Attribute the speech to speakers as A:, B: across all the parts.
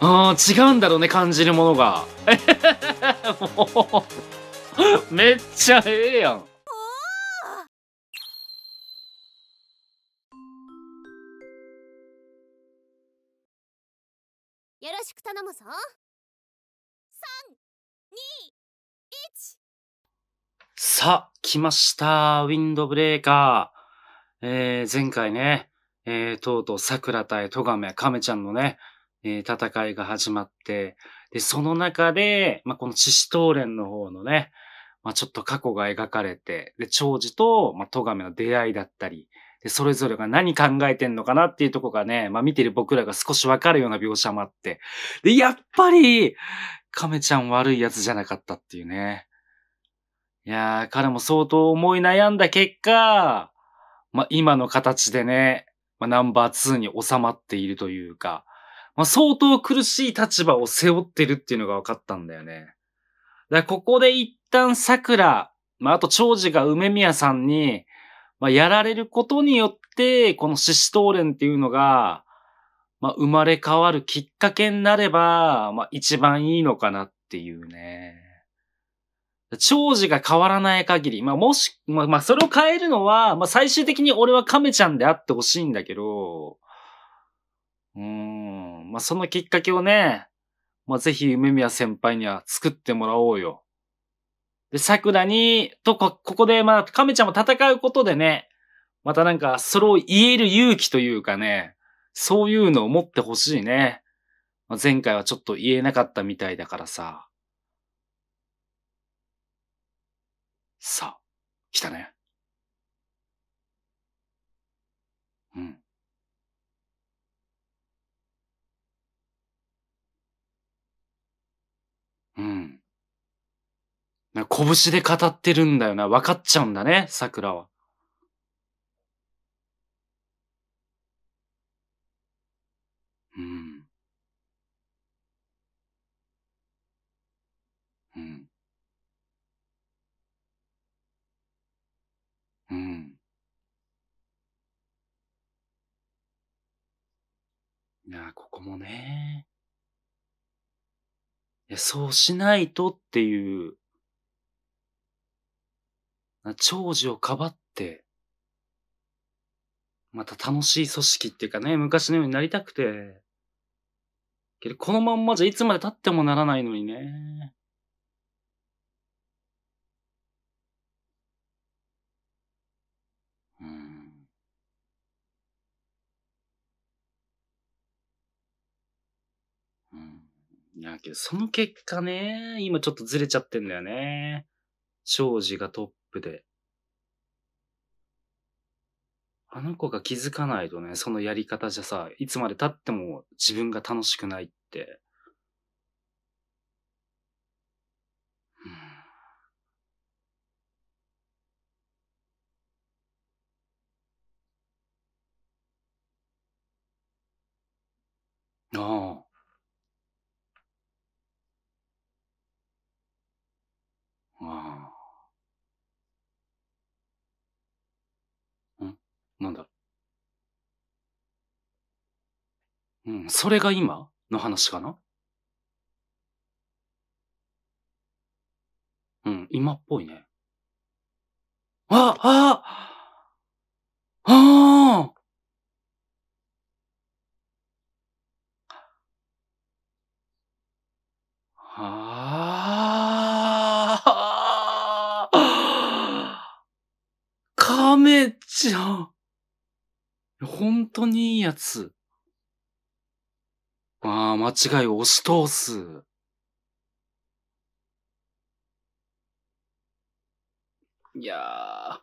A: あう違うんだろうね感じるものが もうめっちゃええやん
B: よろしく頼むぞ321
A: さあ来ましたウィンドブレーカーえー、前回ねえー、とうとう桜対戸亀、亀ちゃんのね、えー、戦いが始まって、で、その中で、まあ、この獅子東連の方のね、まあ、ちょっと過去が描かれて、で、長寿と、まあ、戸亀の出会いだったり、で、それぞれが何考えてんのかなっていうとこがね、まあ、見てる僕らが少しわかるような描写もあって、で、やっぱり、亀ちゃん悪いやつじゃなかったっていうね。いやー、彼も相当思い悩んだ結果、まあ、今の形でね、まあ、ナンバー2に収まっているというか、まあ、相当苦しい立場を背負ってるっていうのが分かったんだよね。だここで一旦桜、まあ、あと長寿が梅宮さんに、まあ、やられることによって、この獅子トーレンっていうのが、まあ、生まれ変わるきっかけになれば、まあ、一番いいのかなっていうね。長寿が変わらない限り、まあ、もし、まあ、まあ、それを変えるのは、まあ、最終的に俺は亀ちゃんであってほしいんだけど、うん、まあ、そのきっかけをね、まあ、ぜひ梅宮先輩には作ってもらおうよ。で、桜に、とこ、ここで、まあ、亀ちゃんも戦うことでね、またなんか、それを言える勇気というかね、そういうのを持ってほしいね。まあ、前回はちょっと言えなかったみたいだからさ。さあ、来たね。うん。うん。な拳で語ってるんだよな。分かっちゃうんだね、桜は。うん。うん。いや、ここもね。いや、そうしないとっていう、長寿をかばって、また楽しい組織っていうかね、昔のようになりたくて、けどこのまんまじゃいつまで経ってもならないのにね。いや、けど、その結果ね、今ちょっとずれちゃってんだよね。庄司がトップで。あの子が気づかないとね、そのやり方じゃさ、いつまで経っても自分が楽しくないって。うん、ああ。なんだろう。うん、それが今の話かなうん、今っぽいね。あああ
B: あ
A: ああ当にいいやつ。ああ、間違いを押し通す。いやー。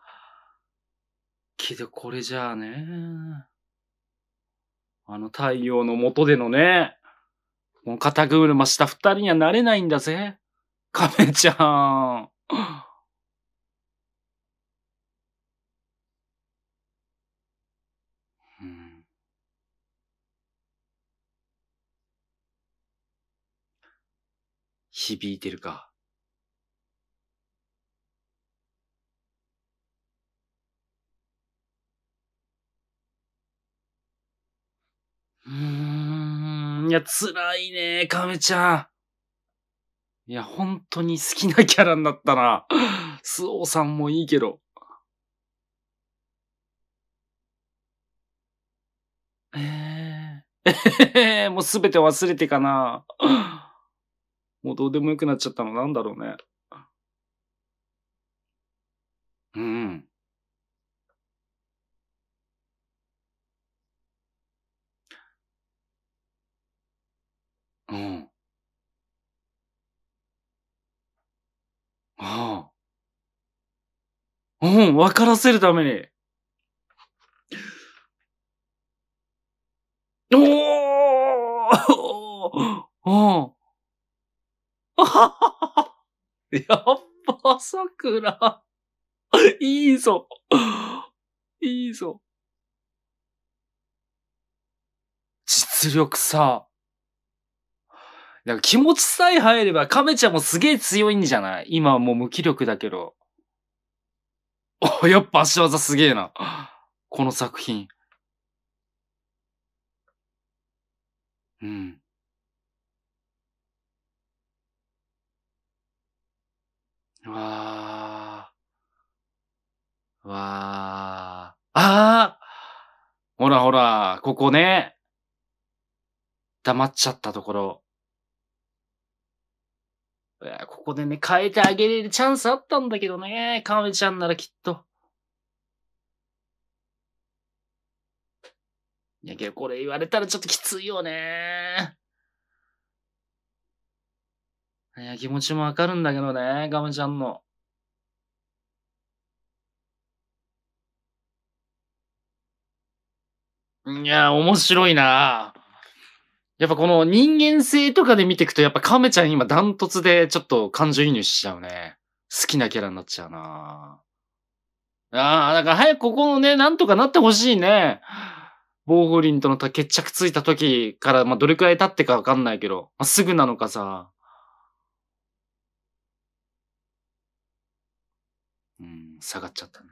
A: けどこれじゃあね。あの太陽の下でのね、もう肩車した二人にはなれないんだぜ。亀ちゃん。響いてるか。うーん、いや、辛いね、亀ちゃん。いや、本当に好きなキャラになったな。スオさんもいいけど。えー、えー、もうすべて忘れてかな。もうどうでもよくなっちゃったのなんだろうね。うん。うん。ああ。うん、分からせるために。おおお やっぱ桜。いいぞ。いいぞ。実力さ。なんか気持ちさえ入れば亀ちゃんもすげえ強いんじゃない今はもう無気力だけど。やっぱ足技すげえな。この作品。うん。わー。わー。あーほらほら、ここね。黙っちゃったところ。ここでね、変えてあげれるチャンスあったんだけどね。カメちゃんならきっと。いやけど、これ言われたらちょっときついよね。いや、気持ちもわかるんだけどね、ガムちゃんの。いや、面白いなやっぱこの人間性とかで見ていくと、やっぱ亀ちゃん今ダントツでちょっと感情移入しちゃうね。好きなキャラになっちゃうなああ、だから早くここのね、なんとかなってほしいね。ボーフリンとの決着ついた時から、まあ、どれくらい経ってかわかんないけど、まあ、すぐなのかさ、下がっちゃったね。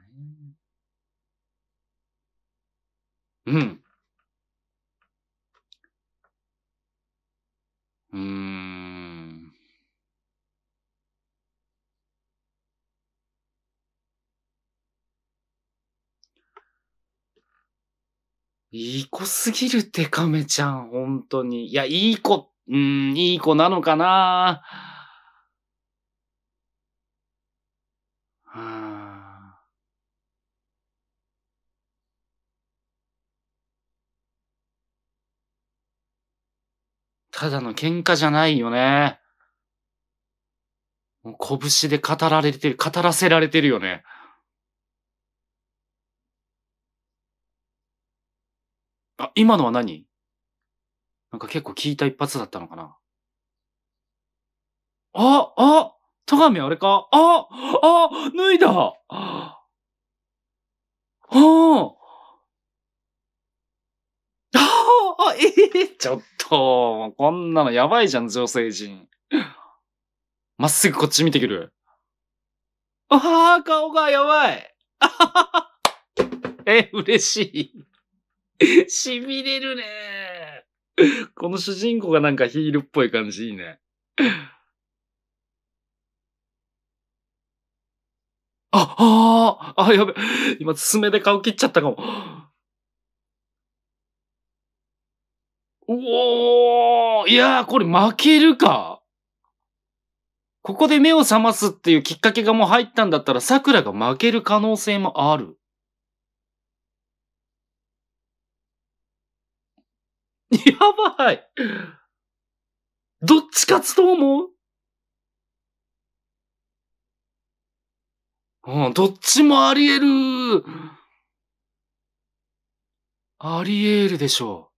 B: うん。うん。
A: いい子すぎるって、カメちゃん、本当に。いや、いい子、うん、いい子なのかなはあただの喧嘩じゃないよね。もう拳で語られてる、語らせられてるよね。あ、今のは何なんか結構効いた一発だったのかなあ、あ、戸上あれかあ、あ、脱いだああえちょっと、こんなのやばいじゃん、女性陣。まっすぐこっち見てくる。ああ、顔がやばい。え、嬉しい。痺 れるね。この主人公がなんかヒールっぽい感じいいね。あ、ああ、あ、やべ。今、爪で顔切っちゃったかも。おおいやー、これ負けるか。ここで目を覚ますっていうきっかけがもう入ったんだったら、桜が負ける可能性もある。やばい
B: どっち勝つと思う
A: うん、どっちもあり得る。あり得るでしょう。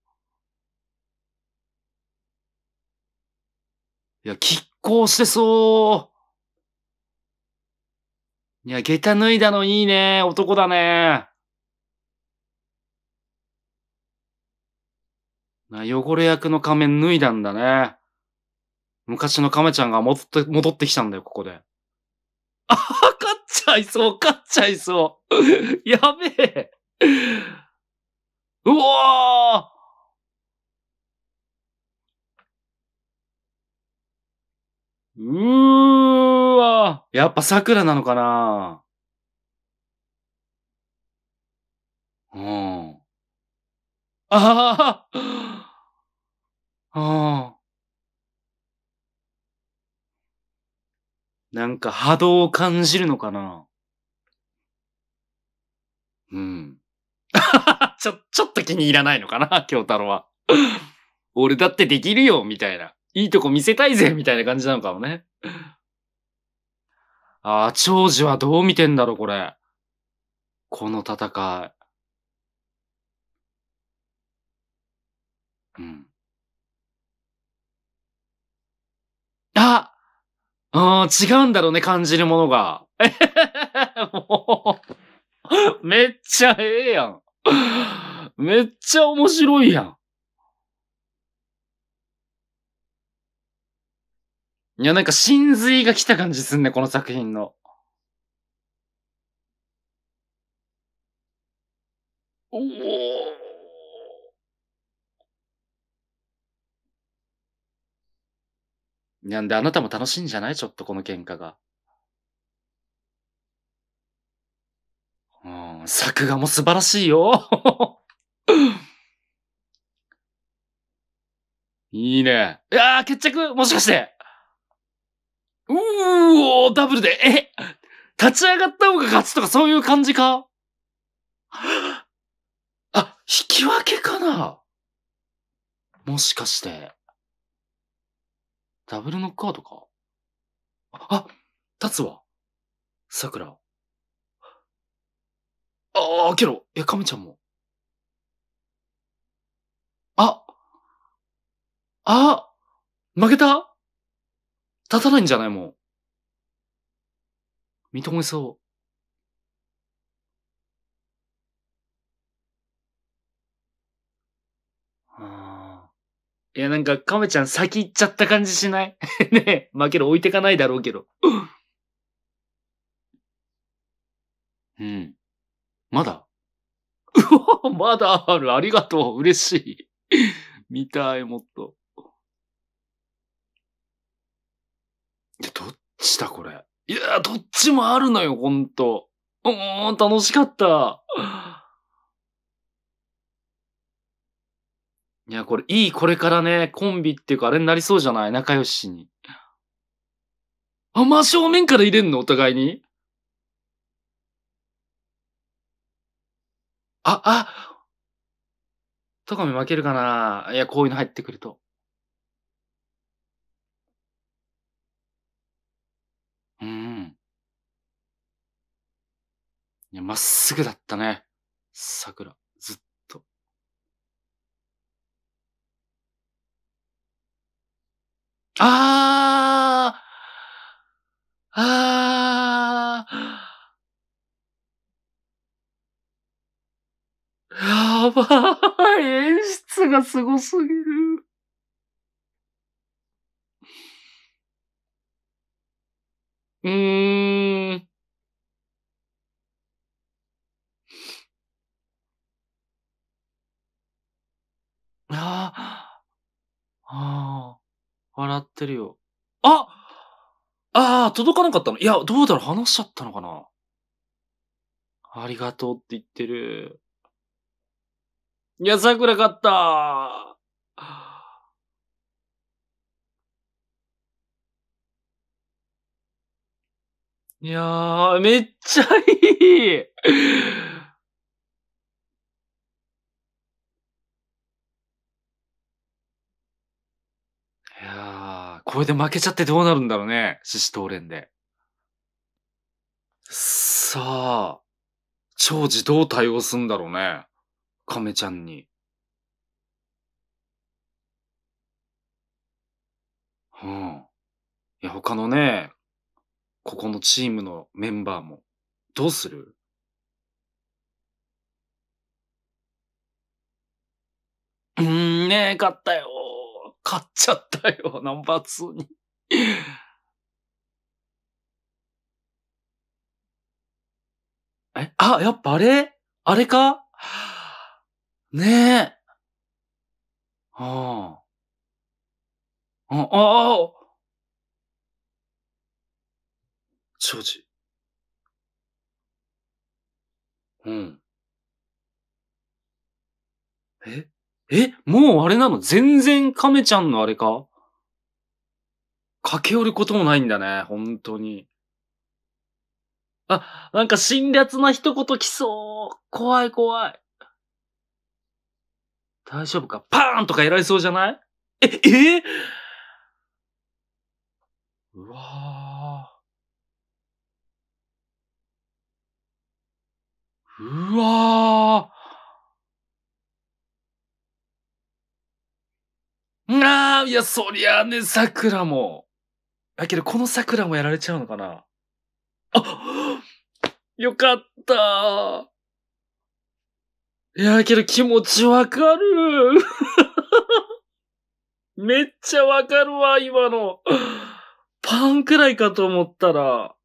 A: いや、拮抗してそう。いや、下駄脱いだのいいね。男だね。な汚れ役の仮面脱いだんだね。昔の亀ちゃんが戻って、戻ってきたんだよ、ここで。あはは、勝っちゃいそう、勝っちゃいそう。やべえ。うおーうーわやっぱ桜なのかなうん。
B: あ
A: ああなんか波動を感じるのかなうん。ちょ、ちょっと気に入らないのかな京太郎は。俺だってできるよみたいな。いいとこ見せたいぜみたいな感じなのかもね。ああ、長寿はどう見てんだろう、これ。この戦い。うん。ああ違うんだろうね、感じるものが。え もう、めっちゃええやん。めっちゃ面白いやん。いや、なんか真髄が来た感じすんね、この作品の。
B: おお
A: なんで、あなたも楽しいんじゃないちょっとこの喧嘩が。うん、作画も素晴らしいよ いいね。いやー、決着もしかしてうおー、ダブルで、え立ち上がった方が勝つとかそういう感じかあ、引き分けかなもしかして。ダブルノックアウトかあ、立つわ。桜。ああ、けろ。え、亀ちゃんも。ああ負けた立たないんじゃないもう。認めそう。いや、なんか、亀ちゃん先行っちゃった感じしない ねえ、負ける置いてかないだろうけど。うん。まだ うわ、まだある。ありがとう。嬉しい。見たい、もっと。や、どっちだこれ。いや、どっちもあるのよ、ほんと。うーん、楽しかった。いや、これ、いいこれからね、コンビっていうか、あれになりそうじゃない仲良しに。あ、真正面から入れんのお互いにあ、あかめ負けるかないや、こういうの入ってくると。や、まっすぐだったね。桜、ずっと。
B: あーあーやばい演出がすごすぎる。うーん。
A: ああ、笑ってるよ。あああ、届かなかったのいや、どうだろう話しちゃったのかなありがとうって言ってる。いや、桜買ったいやー、めっちゃいいこれで負けちゃってどうなるんだろうね。獅子頭連で。さあ、長次どう対応すんだろうね。亀ちゃんに。うん。いや、他のね、ここのチームのメンバーも、どうするうんねえ、勝ったよ買っちゃったよ、ナンバー2に。え、あ、やっぱあれあれかねえ。あ。
B: あ。あ、ああ。
A: ジョージ。うん。ええ、もうあれなの全然亀ちゃんのあれか駆け寄ることもないんだね、本当に。あ、なんか辛辣な一言来そう。怖い怖い。大丈夫かパーンとかやられそうじゃないえ、えうわ
B: ーうわー
A: ああ、いや、そりゃあね、桜も。だけど、この桜もやられちゃうのかなあよかったいや、けど気持ちわかる めっちゃわかるわ、今の。パンくらいかと思ったら。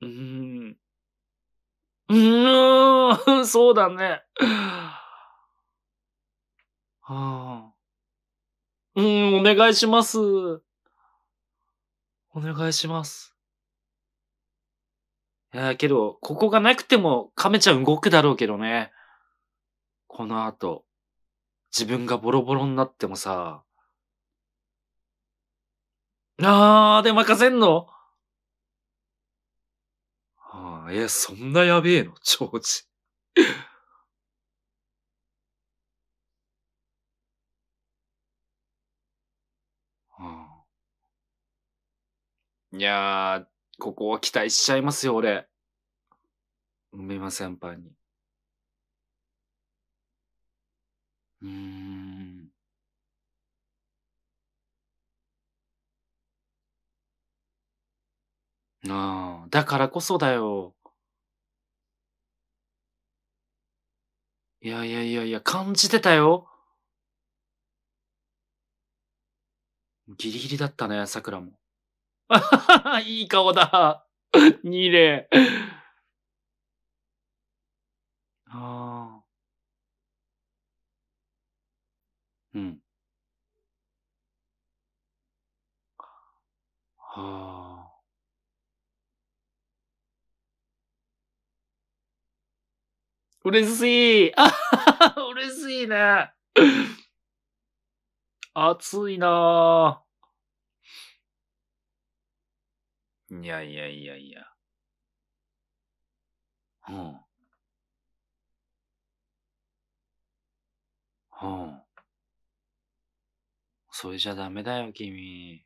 A: うーん。うーん、そうだね。ああ。うん、お願いします。お願いします。いや、けど、ここがなくても亀ちゃん動くだろうけどね。この後、自分がボロボロになってもさ。あー、で任せんのああ、え、そんなやべえの、長寿。いやー、ここは期待しちゃいますよ、俺。梅間先輩に。うーん。ああ、だからこそだよ。いやいやいやいや、感じてたよ。ギリギリだったね、桜も。いい顔だ。二例。ああ。
B: うん。はあ。
A: 嬉しい。嬉しいね。暑いなぁ。いやいやいやいや。うん。うん。それじゃダメだよ、君。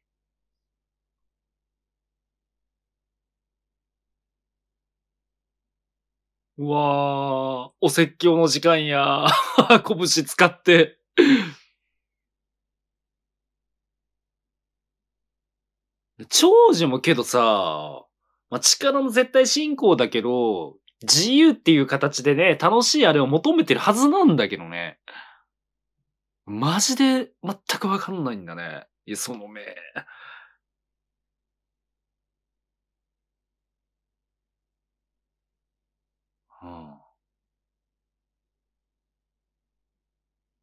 A: うわー、お説教の時間や。拳使って長寿もけどさ、まあ、力の絶対進行だけど、自由っていう形でね、楽しいあれを求めてるはずなんだけどね。マジで全くわかんないんだね。いや、その目。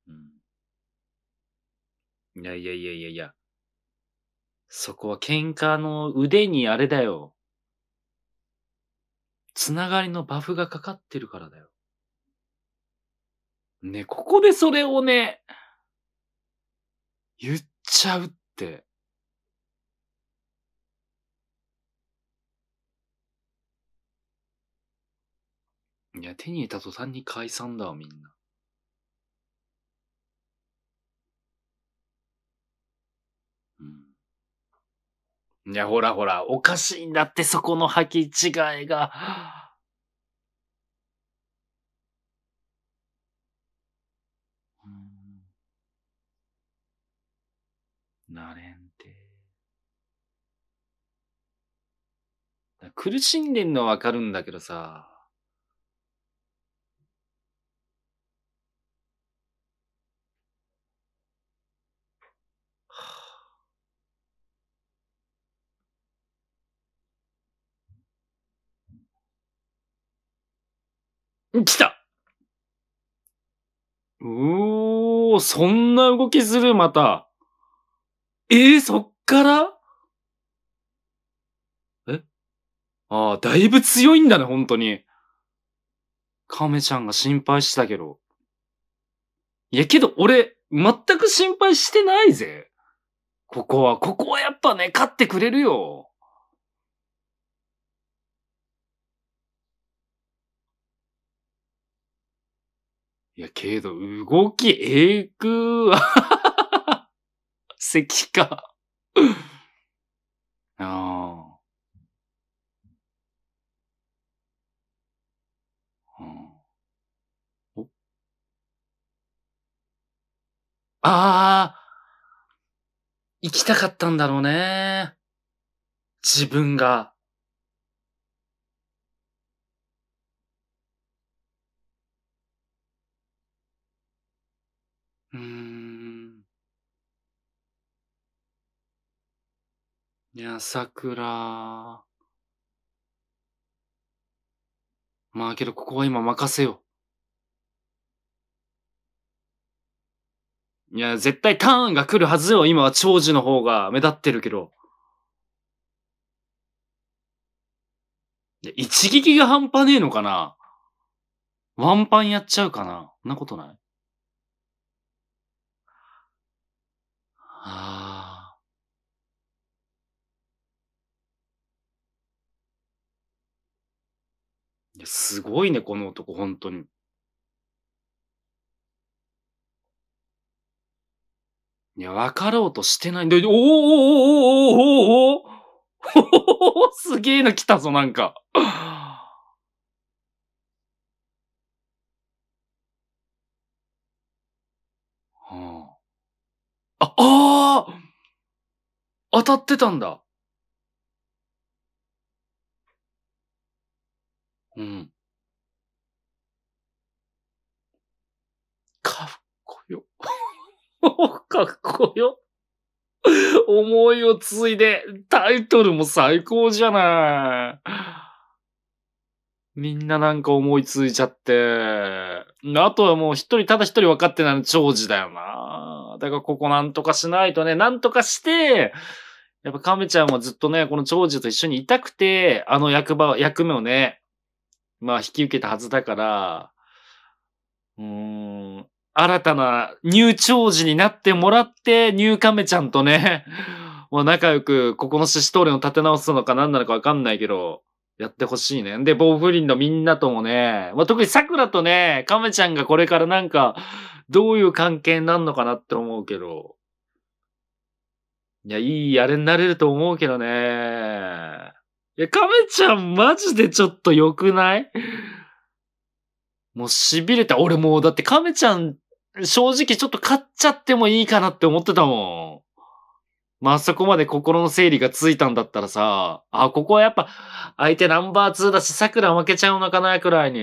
A: うん。いやいやいやいやいや。そこは喧嘩の腕にあれだよ。つながりのバフがかかってるからだよ。ね、ここでそれをね、言っちゃうって。いや、手に入れた途端に解散だわ、みんな。いや、ほらほら、おかしいんだって、そこの履き違いが。なれんて。苦しんでんのはわかるんだけどさ、来たうおそんな動きする、また。えー、そっからえああ、だいぶ強いんだね、本当に。亀ちゃんが心配したけど。いや、けど俺、全く心配してないぜ。ここは、ここはやっぱね、勝ってくれるよ。いや、けど、動き、えぐー。咳 か。ああ。うん。おああ。行きたかったんだろうね。自分が。うーん。いや、桜。まあけど、ここは今任せよう。いや、絶対ターンが来るはずよ。今は長寿の方が目立ってるけど。一撃が半端ねえのかなワンパンやっちゃうかなそんなことないああ。すごいね、この男、本当に。いや、分かろうとしてないんだよ。おーおーおーおーおーおーおーおーおーすげえな、来たぞ、なんか。あ、ああ当たってたんだ。うん。かっこよ。かっこよ。思いを継いで、タイトルも最高じゃない。みんななんか思いついちゃって。あとはもう一人、ただ一人分かってないの長寿だよな。だからここなんとかしないとね、なんとかして、やっぱ亀ちゃんはずっとね、この長寿と一緒にいたくて、あの役場、役目をね、まあ引き受けたはずだから、うーん、新たなニュー長寿になってもらって、ニュー亀ちゃんとね、もう仲良く、ここの獅子通りを立て直すのか何なのかわかんないけど、やってほしいね。で、ボーフリンのみんなともね、まあ、特に桜とね、亀ちゃんがこれからなんか、どういう関係になるのかなって思うけど。いや、いいあれになれると思うけどね。いや、亀ちゃんマジでちょっと良くないもう痺れた。俺もうだって亀ちゃん正直ちょっと買っちゃってもいいかなって思ってたもん。まあそこまで心の整理がついたんだったらさ、あ、ここはやっぱ相手ナンバー2だし桜負けちゃうのかなくらいに。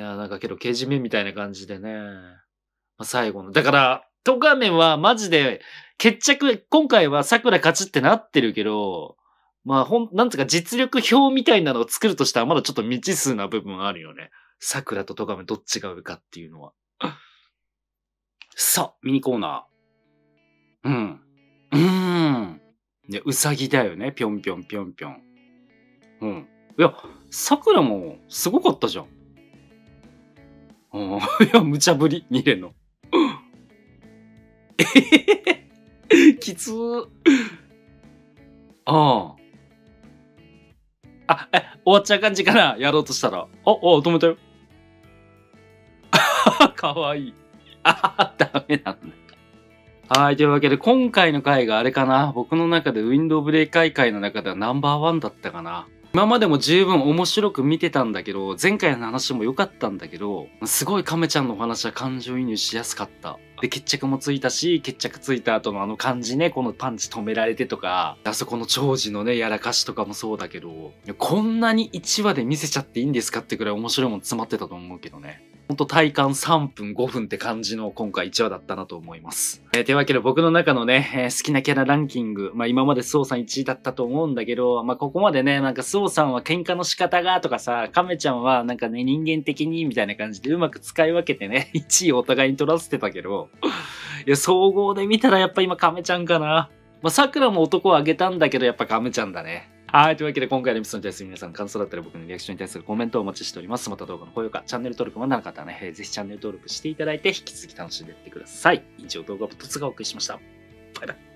A: いや、なんかけど、けじめみたいな感じでね。まあ、最後の。だから、トカメはマジで、決着、今回は桜勝ちってなってるけど、まあ、ほん、なんつうか実力表みたいなのを作るとしたらまだちょっと未知数な部分あるよね。桜とトカメどっちが上かっていうのは。さあ、ミニコーナー。うん。うーん。で、うさぎだよね。ぴょんぴょんぴょんぴょん。うん。いや、桜もすごかったじゃん。いや、無茶ぶり、見れの。えへへきつー。ああ。あ、え、終わっちゃう感じかなやろうとしたら。あ、あ、止めたよ。かわいい。あ、ダメなんだ。はい。というわけで、今回の回があれかな僕の中でウィンドウブレイカー会の中ではナンバーワンだったかな今までも十分面白く見てたんだけど、前回の話も良かったんだけど、すごい亀ちゃんのお話は感情移入しやすかった。で、決着もついたし、決着ついた後のあの感じね、このパンチ止められてとか、あそこの長寿のね、やらかしとかもそうだけど、こんなに1話で見せちゃっていいんですかってくらい面白いもん詰まってたと思うけどね。ほんと体感3分5分って感じの今回1話だったなと思います。えー、というわけで僕の中のね、えー、好きなキャラランキング、まあ今までスオさん1位だったと思うんだけど、まあここまでね、なんかスオさんは喧嘩の仕方がとかさ、カメちゃんはなんかね人間的にみたいな感じでうまく使い分けてね、1 位お互いに取らせてたけど、いや総合で見たらやっぱ今カメちゃんかな。まあ、桜も男をあげたんだけど、やっぱカメちゃんだね。はい、というわけで今回のミスに対する皆さん感想だったり僕のリアクションに対するコメントをお待ちしております。また動画の高評価、チャンネル登録もなかったらね、ぜひチャンネル登録していただいて引き続き楽しんでいってください。以上動画は2つがお送りしました。バイバイ。